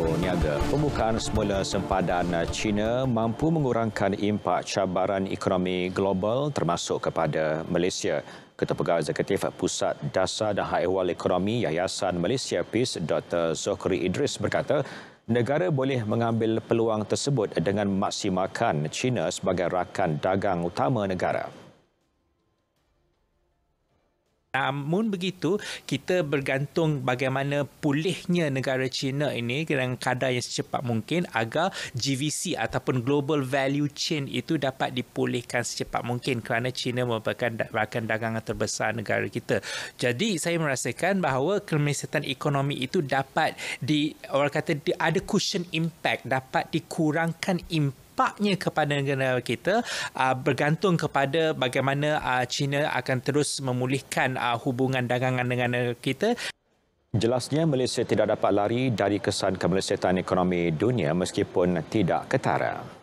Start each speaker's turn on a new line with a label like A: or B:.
A: Niaga. Pembukaan semula sempadan China mampu mengurangkan impak cabaran ekonomi global termasuk kepada Malaysia. Ketua Pegawai Eksekutif Pusat Dasar dan Hak Ehwal Ekonomi Yayasan Malaysia PIS Dr. Zokri Idris berkata negara boleh mengambil peluang tersebut dengan maksimalkan China sebagai rakan dagang utama negara.
B: Namun begitu, kita bergantung bagaimana pulihnya negara China ini dengan kadar yang secepat mungkin agar GVC ataupun Global Value Chain itu dapat dipulihkan secepat mungkin kerana China merupakan rakan dagangan terbesar negara kita. Jadi saya merasakan bahawa kemesetan ekonomi itu dapat di, orang kata ada cushion impact, dapat dikurangkan impact dampaknya kepada negara kita uh, bergantung kepada bagaimana uh, China akan terus memulihkan uh, hubungan dagangan dengan negara kita.
A: Jelasnya Malaysia tidak dapat lari dari kesan kemelesetan ekonomi dunia meskipun tidak ketara.